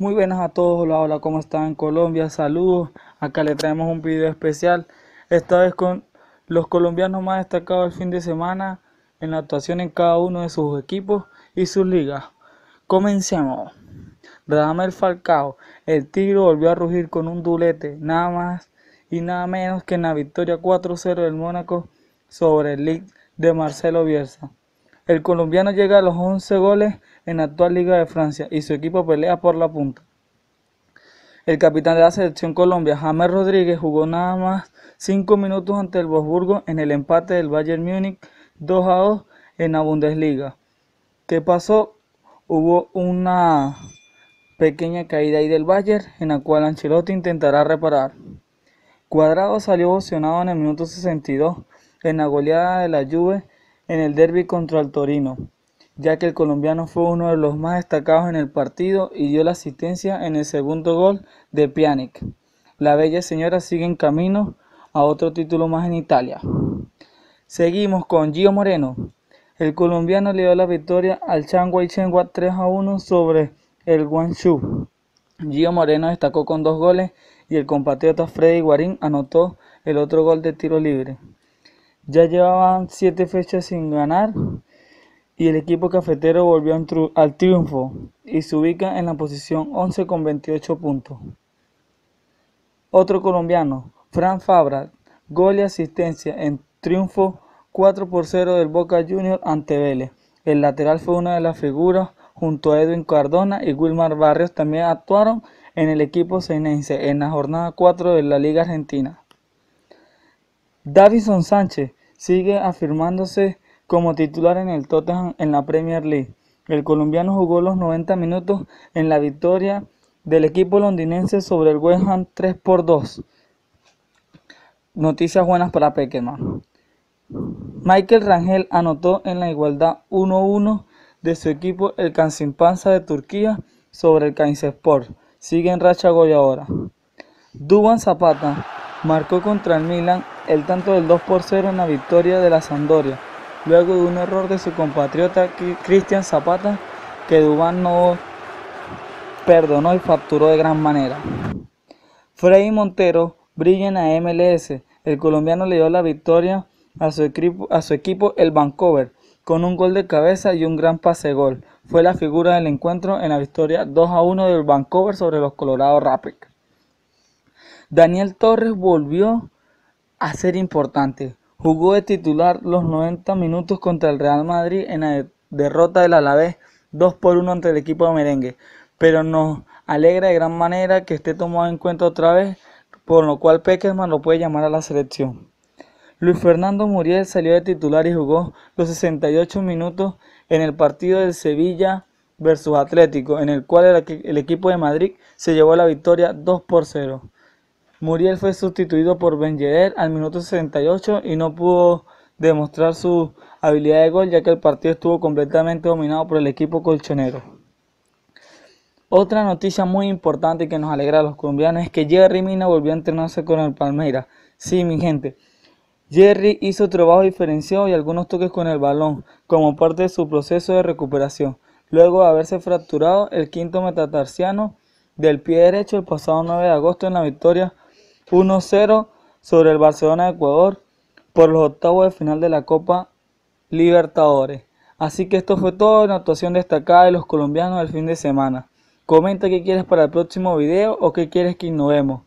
Muy buenas a todos, hola, hola, ¿cómo están? Colombia, saludos. Acá le traemos un video especial, esta vez con los colombianos más destacados el fin de semana en la actuación en cada uno de sus equipos y sus ligas. Comencemos. Radamel Falcao, el Tigre volvió a rugir con un dulete, nada más y nada menos que en la victoria 4-0 del Mónaco sobre el League de Marcelo Bielsa. El colombiano llega a los 11 goles en la actual Liga de Francia y su equipo pelea por la punta. El capitán de la selección Colombia, James Rodríguez, jugó nada más 5 minutos ante el Wolfsburgo en el empate del Bayern Múnich 2 a 2 en la Bundesliga. ¿Qué pasó? Hubo una pequeña caída ahí del Bayern en la cual Ancelotti intentará reparar. Cuadrado salió emocionado en el minuto 62 en la goleada de la lluvia en el derby contra el Torino, ya que el colombiano fue uno de los más destacados en el partido y dio la asistencia en el segundo gol de Pjanic. La bella señora sigue en camino a otro título más en Italia. Seguimos con Gio Moreno. El colombiano le dio la victoria al y Chengua 3 a 1 sobre el Guangzhou. Gio Moreno destacó con dos goles y el compatriota Freddy Guarín anotó el otro gol de tiro libre. Ya llevaban siete fechas sin ganar y el equipo cafetero volvió al triunfo y se ubica en la posición 11 con 28 puntos. Otro colombiano, Fran Fabra, gol y asistencia en triunfo 4 por 0 del Boca Juniors ante Vélez. El lateral fue una de las figuras junto a Edwin Cardona y Wilmar Barrios también actuaron en el equipo senense en la jornada 4 de la Liga Argentina. Davison Sánchez sigue afirmándose como titular en el Tottenham en la Premier League. El colombiano jugó los 90 minutos en la victoria del equipo londinense sobre el West Ham 3 por 2. Noticias buenas para pekerman Michael Rangel anotó en la igualdad 1-1 de su equipo el panza de Turquía sobre el Sport Sigue en racha ahora Duban Zapata Marcó contra el Milan el tanto del 2 por 0 en la victoria de la Sampdoria, luego de un error de su compatriota Cristian Zapata que Dubán no perdonó y facturó de gran manera. Freddy Montero brilla en la MLS. El colombiano le dio la victoria a su, equipo, a su equipo el Vancouver con un gol de cabeza y un gran pase gol. Fue la figura del encuentro en la victoria 2 a 1 del Vancouver sobre los Colorado Rapids. Daniel Torres volvió a ser importante. Jugó de titular los 90 minutos contra el Real Madrid en la derrota del Alavés 2 por 1 ante el equipo de merengue. Pero nos alegra de gran manera que esté tomado en cuenta otra vez, por lo cual Peckerman lo puede llamar a la selección. Luis Fernando Muriel salió de titular y jugó los 68 minutos en el partido del Sevilla versus Atlético, en el cual el, equipo de Madrid se llevó la victoria 2 por 0. Muriel fue sustituido por Ben al minuto 68 y no pudo demostrar su habilidad de gol ya que el partido estuvo completamente dominado por el equipo colchonero. Otra noticia muy importante que nos alegra a los colombianos es que Jerry Mina volvió a entrenarse con el Palmeiras. Sí, mi gente. Jerry hizo trabajo diferenciado y algunos toques con el balón como parte de su proceso de recuperación, luego de haberse fracturado el quinto metatarsiano del pie derecho el pasado 9 de agosto en la victoria 1-0 sobre el Barcelona de Ecuador por los octavos de final de la Copa Libertadores. Así que esto fue todo en actuación destacada de los colombianos del fin de semana. Comenta qué quieres para el próximo video o qué quieres que innovemos.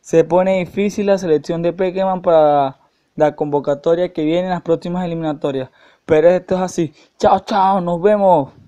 Se pone difícil la selección de Pekeman para la convocatoria que viene en las próximas eliminatorias. Pero esto es así. Chao, chao, nos vemos.